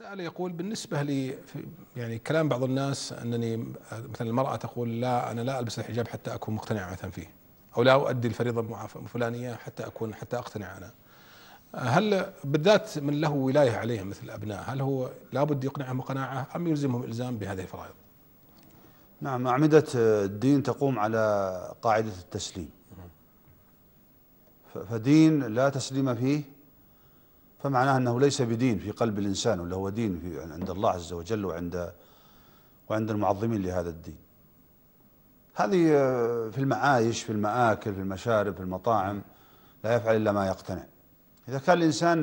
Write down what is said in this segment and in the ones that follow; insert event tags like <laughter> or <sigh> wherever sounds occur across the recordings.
سأل يقول بالنسبة لي يعني كلام بعض الناس أنني مثلا المرأة تقول لا أنا لا ألبس الحجاب حتى أكون مقتنعة مثلا فيه أو لا أؤدي الفريضة الفلانية حتى أكون حتى أقتنع أنا هل بالذات من له ولاية عليهم مثل الأبناء هل هو لابد يقنعهم قناعة أم يلزمهم إلزام بهذه الفرائض نعم أعمدة الدين تقوم على قاعدة التسليم فدين لا تسليم فيه فمعناه أنه ليس بدين في قلب الإنسان ولا هو دين في عند الله عز وجل وعند وعند المعظمين لهذا الدين هذه آه، في المعايش في المآكل في المشارب في المطاعم لا يفعل إلا ما يقتنع إذا كان الإنسان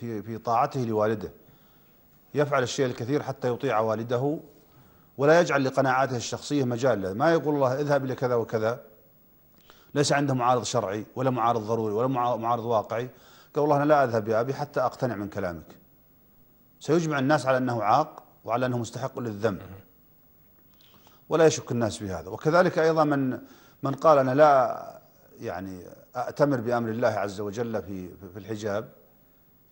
في في طاعته لوالده يفعل الشيء الكثير حتى يطيع والده ولا يجعل لقناعاته الشخصية مجال له ما يقول الله اذهب إلى كذا وكذا ليس عنده معارض شرعي ولا معارض ضروري ولا معارض واقعي قال والله أنا لا أذهب يا أبي حتى أقتنع من كلامك سيجمع الناس على أنه عاق وعلى أنه مستحق للذنب ولا يشك الناس في هذا وكذلك أيضا من من قال أنا لا يعني اتمر بأمر الله عز وجل في في الحجاب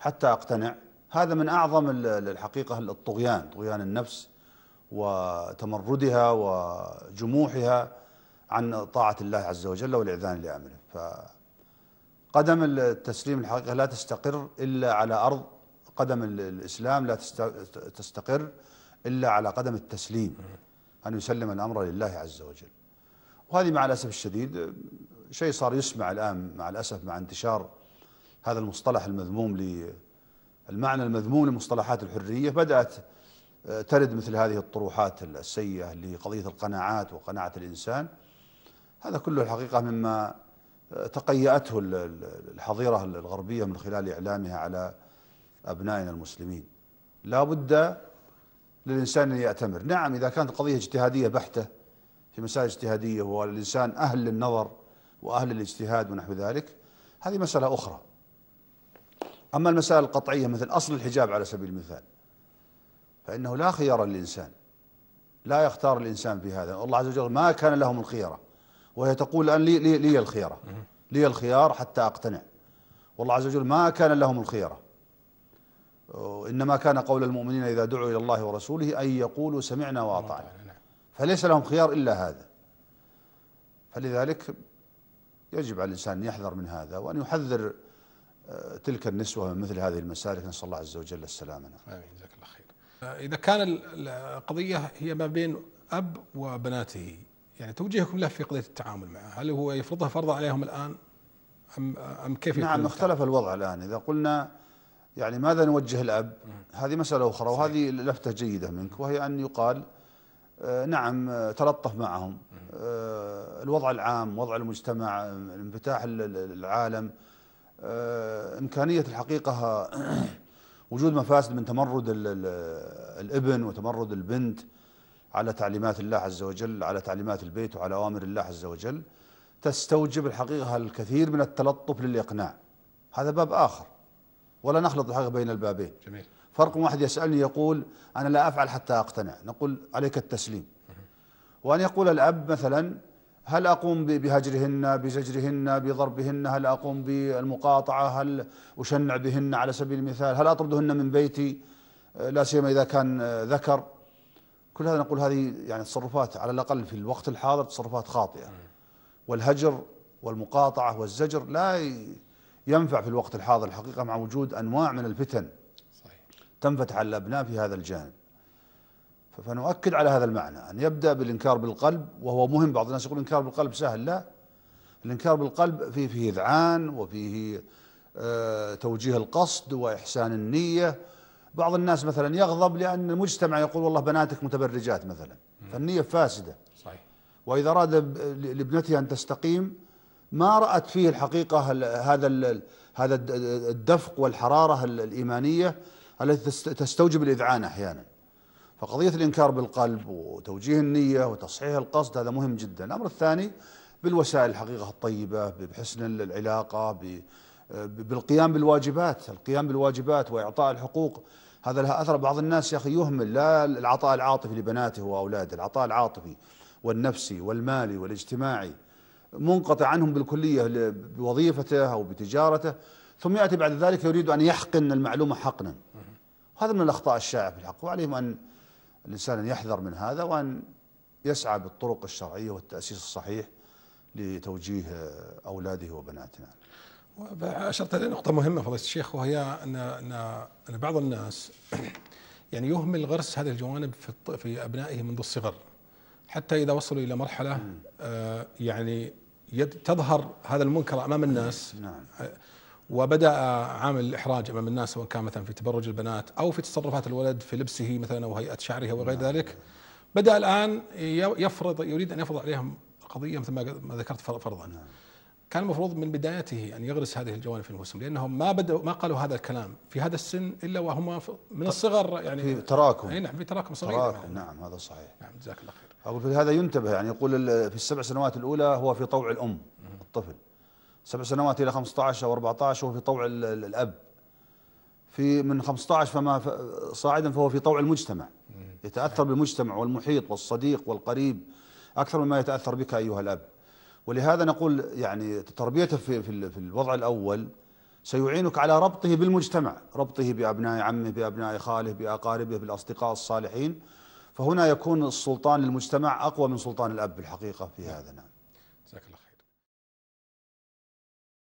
حتى أقتنع هذا من أعظم الحقيقة الطغيان طغيان النفس وتمردها وجموحها عن طاعة الله عز وجل والاذان لأمره ف قدم التسليم الحقيقة لا تستقر إلا على أرض قدم الإسلام لا تستقر إلا على قدم التسليم أن يسلم الأمر لله عز وجل وهذه مع الأسف الشديد شيء صار يسمع الآن مع الأسف مع انتشار هذا المصطلح المذموم المعنى المذموم لمصطلحات الحرية بدأت آه، ترد مثل هذه الطروحات السيئة لقضية القناعات وقناعة الإنسان هذا كله الحقيقة مما تقيأته الحظيرة الغربية من خلال إعلامها على أبنائنا المسلمين لا بد للإنسان أن يأتمر نعم إذا كانت قضية اجتهادية بحتة في مسائل اجتهادية والإنسان أهل للنظر وأهل الاجتهاد ونحو ذلك هذه مسألة أخرى أما المسائل القطعية مثل أصل الحجاب على سبيل المثال فإنه لا خيار للإنسان لا يختار الإنسان في هذا الله عز وجل ما كان لهم الخيره وهي تقول الآن لي, لي, لي الخيارة لي الخيار حتى أقتنع والله عز وجل ما كان لهم الخيارة إنما كان قول المؤمنين إذا دعوا إلى الله ورسوله أن يقولوا سمعنا وأطعنا نعم. فليس لهم خيار إلا هذا فلذلك يجب على الإنسان أن يحذر من هذا وأن يحذر أه، تلك النسوة من مثل هذه المسالك نسأل الله عز وجل السلامة نعم. آمين جزاك الله خير إذا كان القضية هي ما بين أب وبناته يعني توجيهكم له في قضيه التعامل معه، هل هو يفرضها فرض عليهم الان ام ام كيف نعم اختلف الوضع الان اذا قلنا يعني ماذا نوجه الاب؟ هذه مساله اخرى صحيح. وهذه لفته جيده منك وهي ان يقال آه، نعم آه، تلطف معهم آه، الوضع العام وضع المجتمع انفتاح العالم امكانيه الحقيقه <clears throat> وجود مفاسد من تمرد الابن وتمرد البنت على تعليمات الله عز وجل على تعليمات البيت وعلى أوامر الله عز وجل تستوجب الحقيقة الكثير من التلطف للإقناع هذا باب آخر ولا نخلط الحقيقة بين البابين جميل فرق واحد يسألني يقول أنا لا أفعل حتى أقتنع نقول عليك التسليم وأن يقول الأب مثلا هل أقوم بهجرهن بزجرهن بضربهن هل أقوم بالمقاطعة هل أشنع بهن على سبيل المثال هل أطردهن من بيتي لا سيما إذا كان آه، ذكر كل هذا نقول هذه يعني تصرفات على الاقل في الوقت الحاضر تصرفات خاطئه والهجر والمقاطعه والزجر لا ينفع في الوقت الحاضر الحقيقه مع وجود انواع من الفتن صحيح. تنفتح على الابناء في هذا الجانب فنؤكد على هذا المعنى ان يبدا بالانكار بالقلب وهو مهم بعض الناس يقول الانكار بالقلب سهل لا الانكار بالقلب فيه فيه اذعان وفيه آه، توجيه القصد واحسان النيه بعض الناس مثلا يغضب لأن المجتمع يقول والله بناتك متبرجات مثلا فالنية فاسدة صحيح وإذا أراد لابنته أن تستقيم ما رأت فيه الحقيقة هذا هذا الدفق والحرارة الإيمانية التي تستوجب الإذعان أحيانا فقضية الإنكار بالقلب وتوجيه النية وتصحيح القصد هذا مهم جدا الأمر الثاني بالوسائل الحقيقة الطيبة بحسن العلاقة بالقيام بالواجبات القيام بالواجبات وإعطاء الحقوق هذا لها اثر بعض الناس يا اخي يهمل لا العطاء العاطفي لبناته واولاده العطاء العاطفي والنفسي والمالي والاجتماعي منقطع عنهم بالكليه بوظيفته او بتجارته ثم ياتي بعد ذلك يريد ان يحقن المعلومه حقنا هذا من الاخطاء الشائعه في الحق وعليهم ان الانسان ان يحذر من هذا وان يسعى بالطرق الشرعيه والتاسيس الصحيح لتوجيه اولاده وبناته أشرت إلى نقطة مهمة فضيلة الشيخ وهي أن أن أن بعض الناس <clears throat> يعني يهمل غرس هذه الجوانب في في أبنائه منذ الصغر حتى إذا وصلوا إلى مرحلة آه، يعني تظهر هذا المنكر أمام نعم، الناس نعم. آه، وبدأ عامل الإحراج أمام الناس سواء كان مثلا في تبرج البنات أو في تصرفات الولد في لبسه مثلا أو هيئة شعره وغير نعم، ذلك بدأ الآن يفرض يريد أن يفرض عليهم قضية مثل ما ذكرت فرضا كان المفروض من بدايته ان يغرس هذه الجوانب في انفسهم لانهم ما بدأوا ما قالوا هذا الكلام في هذا السن الا وهم من الصغر يعني في تراكم اي نعم في تراكم صغير تراكم يعني نعم هذا صحيح نعم جزاك الله خير اقول في هذا ينتبه يعني يقول في السبع سنوات الاولى هو في طوع الام الطفل سبع سنوات الى 15 او 14 هو في طوع الاب في من 15 فما صاعدا فهو في طوع المجتمع يتاثر بالمجتمع والمحيط والصديق والقريب اكثر مما يتاثر بك ايها الاب ولهذا نقول يعني تربيته في في الوضع الاول سيعينك على ربطه بالمجتمع ربطه بابناء عمه بابناء خاله باقاربه بالاصدقاء الصالحين فهنا يكون السلطان للمجتمع اقوى من سلطان الاب بالحقيقه في هذا نعم جزاك الله